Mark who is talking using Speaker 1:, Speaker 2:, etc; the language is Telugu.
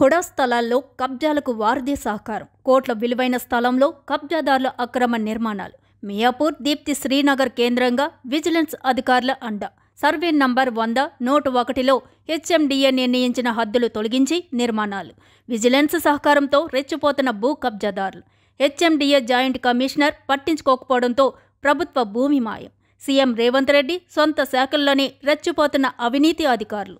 Speaker 1: హుడా స్థలాల్లో కబ్జాలకు వారధి సహకారం కోట్ల విలువైన స్థలంలో కబ్జాదారుల అక్రమ నిర్మాణాలు మియాపూర్ దీప్తి శ్రీనగర్ కేంద్రంగా విజిలెన్స్ అధికారుల అండ సర్వే నంబర్ వంద నూట ఒకటిలో హెచ్ఎండిఏ నిర్ణయించిన హద్దులు తొలగించి నిర్మాణాలు విజిలెన్స్ సహకారంతో రెచ్చిపోతున్న భూ కబ్జాదారులు హెచ్ఎండిఏ జాయింట్ కమిషనర్ పట్టించుకోకపోవడంతో ప్రభుత్వ భూమి మాయం సీఎం రేవంత్ రెడ్డి సొంత శాఖల్లోనే రెచ్చిపోతున్న అవినీతి అధికారులు